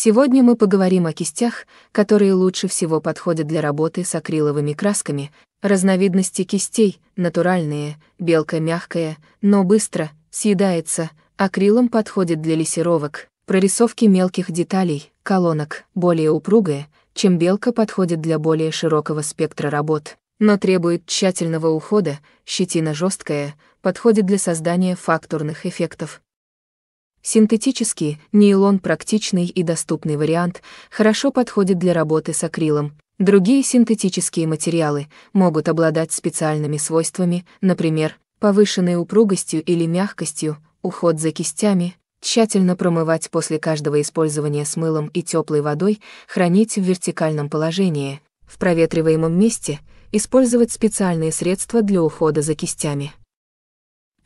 Сегодня мы поговорим о кистях, которые лучше всего подходят для работы с акриловыми красками, разновидности кистей, натуральные, белка мягкая, но быстро, съедается, акрилом подходит для лессировок, прорисовки мелких деталей, колонок, более упругая, чем белка подходит для более широкого спектра работ, но требует тщательного ухода, щетина жесткая, подходит для создания фактурных эффектов, Синтетический, нейлон практичный и доступный вариант, хорошо подходит для работы с акрилом. Другие синтетические материалы могут обладать специальными свойствами, например, повышенной упругостью или мягкостью, уход за кистями, тщательно промывать после каждого использования с мылом и теплой водой, хранить в вертикальном положении, в проветриваемом месте, использовать специальные средства для ухода за кистями.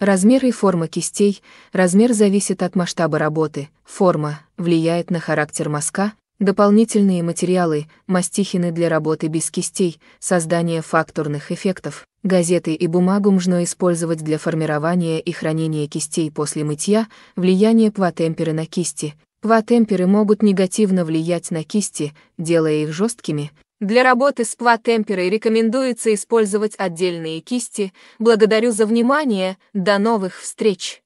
Размер и форма кистей, размер зависит от масштаба работы, форма влияет на характер мазка, дополнительные материалы, мастихины для работы без кистей, создание факторных эффектов, газеты и бумагу можно использовать для формирования и хранения кистей после мытья, влияние пватемперы на кисти. Пватемперы могут негативно влиять на кисти, делая их жесткими, для работы с квад рекомендуется использовать отдельные кисти. Благодарю за внимание, до новых встреч!